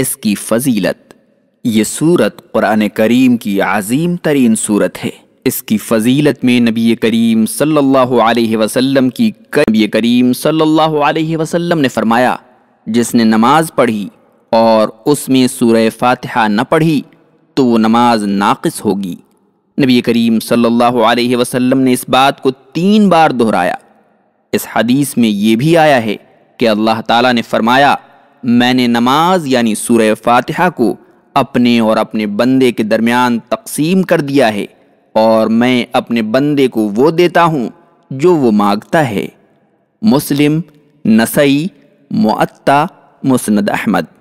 اس کی فضیلت یہ صورت قرآن کریم کی عظیم ترین صورت ہے اس کی فضیلت میں نبی کریم صلی اللہ علیہ وسلم کی نبی کریم صلی اللہ علیہ وسلم نے فرمایا جس نے نماز پڑھی اور اس میں سورہ فاتحہ نہ پڑھی تو وہ نماز ناقص ہوگی نبی کریم صلی اللہ علیہ وسلم نے اس بات کو تین بار دہرایا اس حدیث میں یہ بھی آیا ہے کہ اللہ تعالیٰ نے فرمایا میں نے نماز یعنی سورہ فاتحہ کو اپنے اور اپنے بندے کے درمیان تقسیم کر دیا ہے اور میں اپنے بندے کو وہ دیتا ہوں جو وہ مانگتا ہے مسلم نسائی معطا مسند احمد